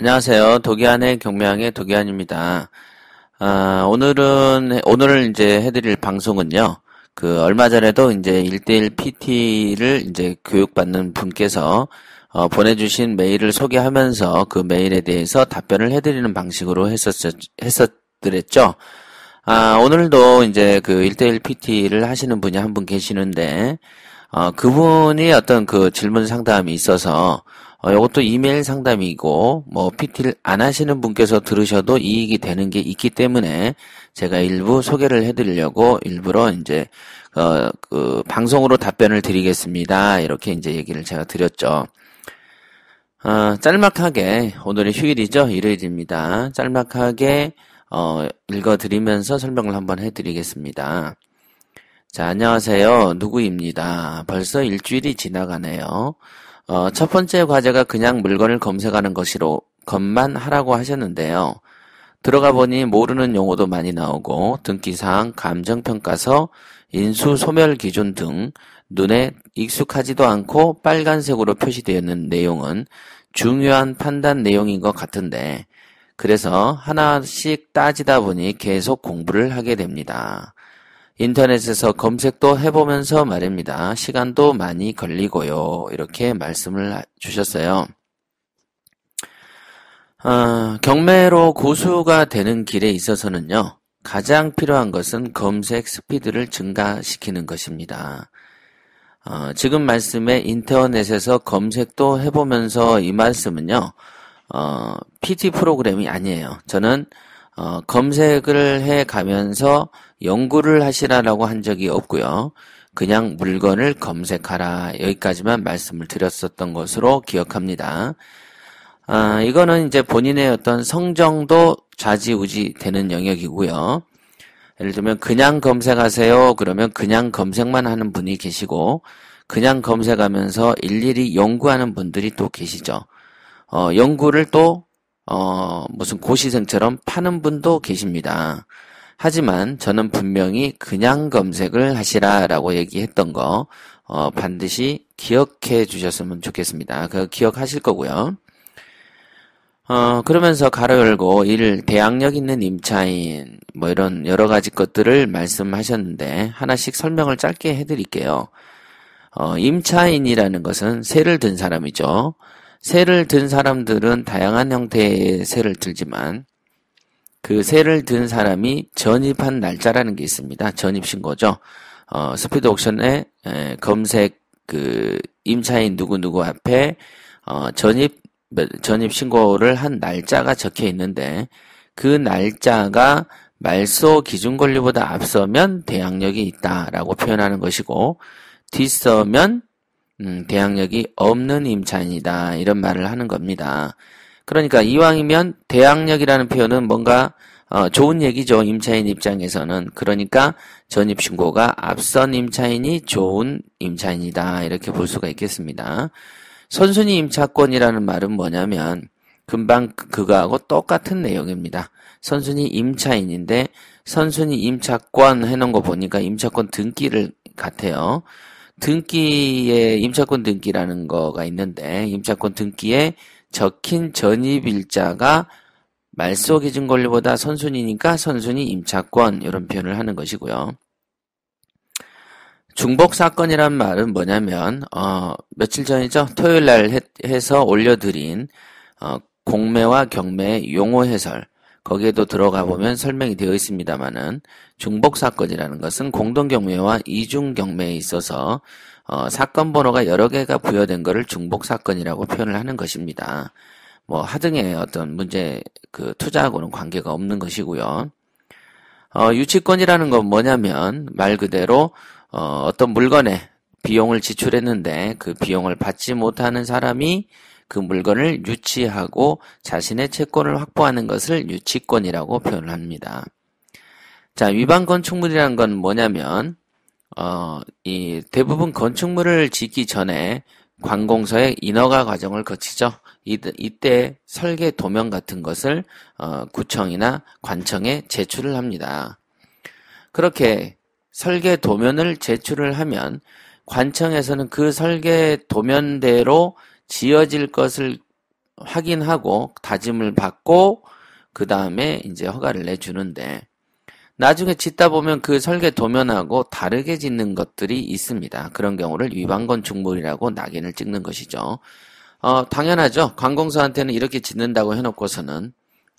안녕하세요. 독이안의 경매왕의 독이안입니다. 아, 오늘은, 오늘 이제 해드릴 방송은요. 그, 얼마 전에도 이제 1대1 PT를 이제 교육받는 분께서 어, 보내주신 메일을 소개하면서 그 메일에 대해서 답변을 해드리는 방식으로 했었, 했었더랬죠. 아, 오늘도 이제 그 1대1 PT를 하시는 분이 한 분 계시는데, 어, 그분이 어떤 그 질문 상담이 있어서 어, 이것도 이메일 상담이고 뭐 PT를 안 하시는 분께서 들으셔도 이익이 되는 게 있기 때문에 제가 일부 소개를 해드리려고 일부러 이제 어, 그 방송으로 답변을 드리겠습니다. 이렇게 이제 얘기를 제가 드렸죠. 어, 짤막하게 오늘의 휴일이죠. 일요일입니다. 짤막하게 어, 읽어드리면서 설명을 한번 해드리겠습니다. 자, 안녕하세요. 누구입니다. 벌써 일주일이 지나가네요. 어, 첫 번째 과제가 그냥 물건을 검색하는 것이로 것만 하라고 하셨는데요. 들어가 보니 모르는 용어도 많이 나오고 등기사항, 감정평가서, 인수 소멸 기준 등 눈에 익숙하지도 않고 빨간색으로 표시되어 있는 내용은 중요한 판단 내용인 것 같은데 그래서 하나씩 따지다 보니 계속 공부를 하게 됩니다. 인터넷에서 검색도 해보면서 말입니다. 시간도 많이 걸리고요. 이렇게 말씀을 주셨어요. 어, 경매로 고수가 되는 길에 있어서는요. 가장 필요한 것은 검색 스피드를 증가시키는 것입니다. 어, 지금 말씀에 인터넷에서 검색도 해보면서 이 말씀은요. 어, PT 프로그램이 아니에요. 저는 어, 검색을 해 가면서 연구를 하시라라고 한 적이 없고요. 그냥 물건을 검색하라 여기까지만 말씀을 드렸었던 것으로 기억합니다. 아, 이거는 이제 본인의 어떤 성정도 좌지우지 되는 영역이고요. 예를 들면 그냥 검색하세요. 그러면 그냥 검색만 하는 분이 계시고 그냥 검색하면서 일일이 연구하는 분들이 또 계시죠. 어, 연구를 또 어, 무슨 고시생처럼 파는 분도 계십니다. 하지만 저는 분명히 그냥 검색을 하시라라고 얘기했던 거 어, 반드시 기억해 주셨으면 좋겠습니다. 그 기억하실 거고요. 어, 그러면서 가로 열고 일 대항력 있는 임차인 뭐 이런 여러 가지 것들을 말씀하셨는데 하나씩 설명을 짧게 해드릴게요. 어, 임차인이라는 것은 세를 든 사람이죠. 세를 든 사람들은 다양한 형태의 세를 들지만 그 세를 든 사람이 전입한 날짜라는 게 있습니다. 전입 신고죠. 어, 스피드 옥션에 에, 검색 그 임차인 누구누구 앞에 어, 전입 전입 신고를 한 날짜가 적혀 있는데 그 날짜가 말소 기준 권리보다 앞서면 대항력이 있다라고 표현하는 것이고 뒤서면 음, 대항력이 없는 임차인이다 이런 말을 하는 겁니다. 그러니까 이왕이면 대항력이라는 표현은 뭔가 어, 좋은 얘기죠. 임차인 입장에서는. 그러니까 전입신고가 앞선 임차인이 좋은 임차인이다. 이렇게 볼 수가 있겠습니다. 선순위 임차권이라는 말은 뭐냐면 금방 그거하고 똑같은 내용입니다. 선순위 임차인인데 선순위 임차권 해놓은 거 보니까 임차권 등기를 같아요. 등기에 임차권 등기라는 거가 있는데 임차권 등기에 적힌 전입일자가 말소 기준 권리보다 선순위니까 선순위 임차권 이런 표현을 하는 것이고요. 중복 사건이란 말은 뭐냐면 어, 며칠 전이죠 토요일 날 해, 서 올려드린 어, 공매와 경매의 용어 해설 거기에도 들어가 보면 설명이 되어 있습니다만은 중복 사건이라는 것은 공동 경매와 이중 경매에 있어서 어, 사건 번호가 여러 개가 부여된 것을 중복 사건이라고 표현을 하는 것입니다. 뭐 하등의 어떤 문제 그 투자하고는 관계가 없는 것이고요. 어, 유치권이라는 건 뭐냐면 말 그대로 어, 어떤 물건에 비용을 지출했는데 그 비용을 받지 못하는 사람이 그 물건을 유치하고 자신의 채권을 확보하는 것을 유치권이라고 표현을 합니다. 자, 위반 건축물이라는 건 뭐냐면 어, 이 대부분 건축물을 짓기 전에 관공서의 인허가 과정을 거치죠. 이, 이때 설계 도면 같은 것을 어, 구청이나 관청에 제출을 합니다. 그렇게 설계 도면을 제출을 하면 관청에서는 그 설계 도면대로 지어질 것을 확인하고 다짐을 받고 그 다음에 이제 허가를 내주는데 나중에 짓다 보면 그 설계 도면하고 다르게 짓는 것들이 있습니다. 그런 경우를 위반 건축물이라고 낙인을 찍는 것이죠. 어, 당연하죠. 관공서한테는 이렇게 짓는다고 해놓고서는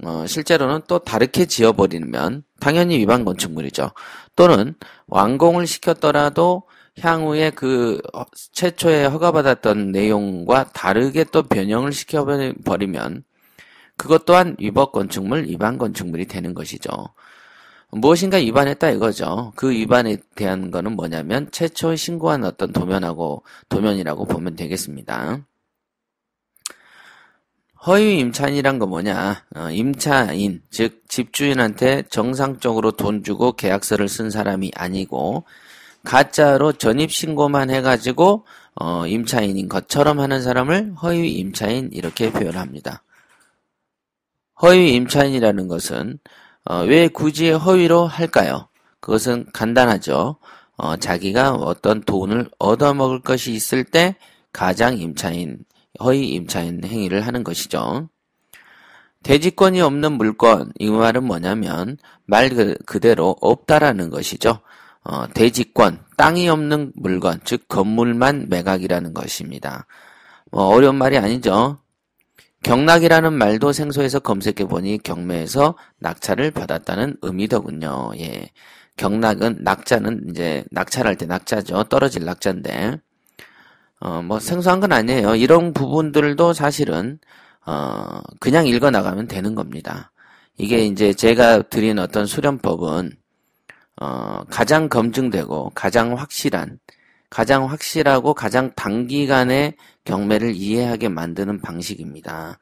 어, 실제로는 또 다르게 지어버리면 당연히 위반 건축물이죠. 또는 완공을 시켰더라도 향후에 그 어, 최초에 허가받았던 내용과 다르게 또 변형을 시켜버리면 그것 또한 위법 건축물, 위반 건축물이 되는 것이죠. 무엇인가 위반했다 이거죠. 그 위반에 대한 것은 뭐냐면 최초에 신고한 어떤 도면하고 도면이라고 보면 되겠습니다. 허위 임차인이란 거 뭐냐? 어, 임차인, 즉 집주인한테 정상적으로 돈 주고 계약서를 쓴 사람이 아니고 가짜로 전입신고만 해가지고 어, 임차인인 것처럼 하는 사람을 허위 임차인 이렇게 표현합니다. 허위 임차인이라는 것은 어, 왜 굳이 허위로 할까요? 그것은 간단하죠. 어, 자기가 어떤 돈을 얻어먹을 것이 있을 때 가장 임차인, 허위 임차인 행위를 하는 것이죠. 대지권이 없는 물건, 이 말은 뭐냐면 말 그, 그대로 없다라는 것이죠. 어, 대지권, 땅이 없는 물건, 즉 건물만 매각이라는 것입니다. 뭐 어려운 말이 아니죠. 경락이라는 말도 생소해서 검색해 보니 경매에서 낙찰을 받았다는 의미더군요. 예. 경락은 낙자는 이제 낙찰할 때 낙자죠. 떨어질 낙자인데. 어, 뭐 생소한 건 아니에요. 이런 부분들도 사실은 어, 그냥 읽어 나가면 되는 겁니다. 이게 이제 제가 드린 어떤 수련법은 어, 가장 검증되고 가장 확실한 가장 확실하고 가장 단기간에 경매를 이해하게 만드는 방식입니다.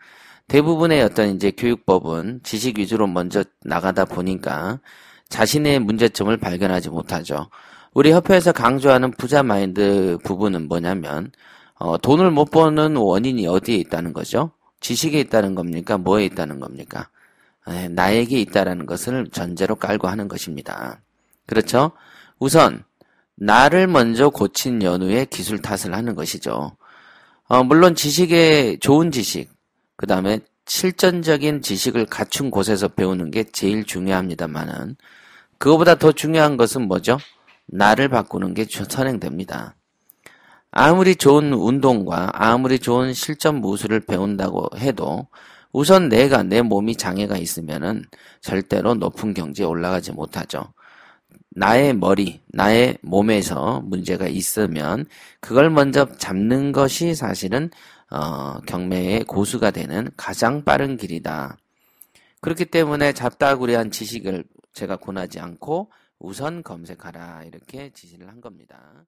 대부분의 어떤 이제 교육법은 지식 위주로 먼저 나가다 보니까 자신의 문제점을 발견하지 못하죠. 우리 협회에서 강조하는 부자 마인드 부분은 뭐냐면 어, 돈을 못 버는 원인이 어디에 있다는 거죠? 지식에 있다는 겁니까? 뭐에 있다는 겁니까? 에, 예, 나에게 있다라는 것을 전제로 깔고 하는 것입니다. 그렇죠? 우선 나를 먼저 고친 연후에 기술 탓을 하는 것이죠. 어, 물론 지식의 좋은 지식, 그 다음에 실전적인 지식을 갖춘 곳에서 배우는 게 제일 중요합니다만은 그거보다 더 중요한 것은 뭐죠? 나를 바꾸는 게 선행됩니다. 아무리 좋은 운동과 아무리 좋은 실전 무술을 배운다고 해도 우선 내가 내 몸이 장애가 있으면은 절대로 높은 경지에 올라가지 못하죠. 나의 머리, 나의 몸에서 문제가 있으면 그걸 먼저 잡는 것이 사실은 어, 경매의 고수가 되는 가장 빠른 길이다. 그렇기 때문에 잡다구리한 지식을 제가 권하지 않고 우선 검색하라 이렇게 지시를 한 겁니다.